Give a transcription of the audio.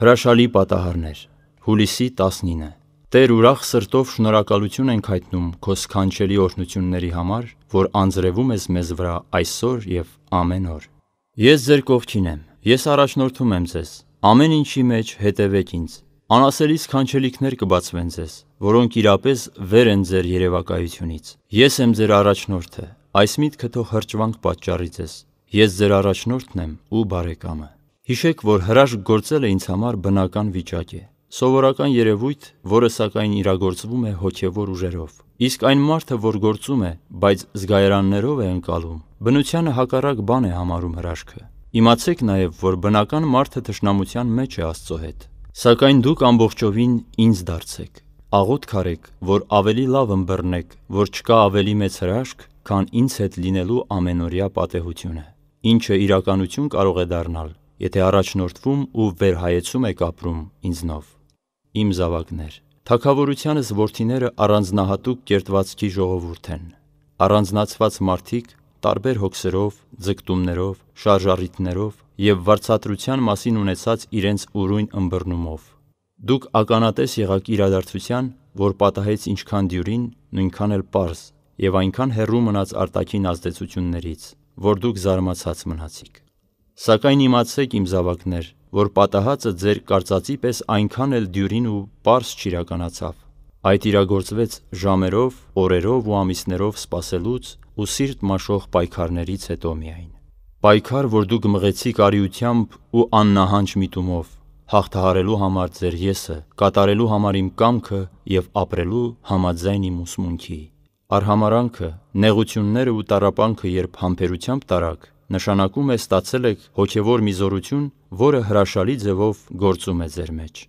Հրաշալի պատահարներ։ Հուլիսի 19-ը։ Տեր ուրախ սրտով շնորհակալություն ենք հայտնում քո սքանչելի օրհնությունների համար, որ անձրևում ես մեզ վրա այսօր եւ ամեն օր։ Ես ձեր կողքին եմ։ Ես առաջնորդում եմ ձեզ։ Ամեն ինչի մեջ հետևեք ինձ։ Անասելի սքանչելիքներ կբացվեն ձեզ, որոնք իրապես վեր են ձեր երևակայությունից։ Ես եմ ձեր առաջնորդը։ Այս միտքը թող հրճվանք պատճառի ձեզ։ Ես ձեր առաջնորդն եմ ու բարեկամը։ Հիշեք, որ հրաշք գործելը ինձ համար բնական վիճակ է, սովորական երևույթ, որը սակայն իրագործվում է հոգևոր ուժերով։ Իսկ այն մարդը, որ գործում է, բայց զգայարաններով է ընկալում, բնությանը հակառակ բան է համարում հրաշքը։ Իմացեք նաև, որ բնական մարդը թշնամության մեջ է Աստծո հետ։ Սակայն դուք ամբողջովին ինձ դարձեք։ Աղոտ քարեք, որ ավելի լավ ըմբռնեք, որ չկա ավելի մեծ հրաշք, քան ինձ հետ լինելու ամենօրյա պատեհությունը։ Ինչը իրականություն կարող է դառնալ, եթե առաջնորդվում ու վերհայեցում եք ապրում ինձնով։ Իմ զավակներ, թակավորությանս որդիները առանձնահատուկ կերտվածքի ժողովուրդ են։ Առանձնացված մարդիկ տարբեր հոգսերով, ձգտումներով, շարժառիթներով եւ վարչատրության մասին ունեցած իրենց ուրույն ըմբռնումով։ Դուք ականատես եղաք իրադարձության, որ պատահեց ինչքան դյուրին, նույնքան էլ པարզ եւ այնքան հերրու մնաց արտաքին ազդեցություններից, որ դուք զարմացած մնացիք։ Սակայն իմացեք, իմ զավակներ, որ պատահածը ձեր կարծածի պես այնքան էլ դյուրին ու պարզ չիրականացավ։ Այդ իրագործվեց ժամերով, օրերով ու ամիսներով սպասելուց ու սիրտ մաշող պայքարներից հետո միայն։ Պայքար, որ դուք մղեցիք արիությամբ ու աննահանջ միտումով, հաղթահարելու համար ձեր եսը, կատարելու համար իմ կամքը եւ ապրելու համաձայն իմ ուսմունքի։ Արհամարանքը, նեղությունները ու տարապանքը երբ համբերությամբ տարակ, նշանակում է ստացել եք հոգևոր միզորություն, որը հրաշալի ձևով գործում է ձեր մեջ։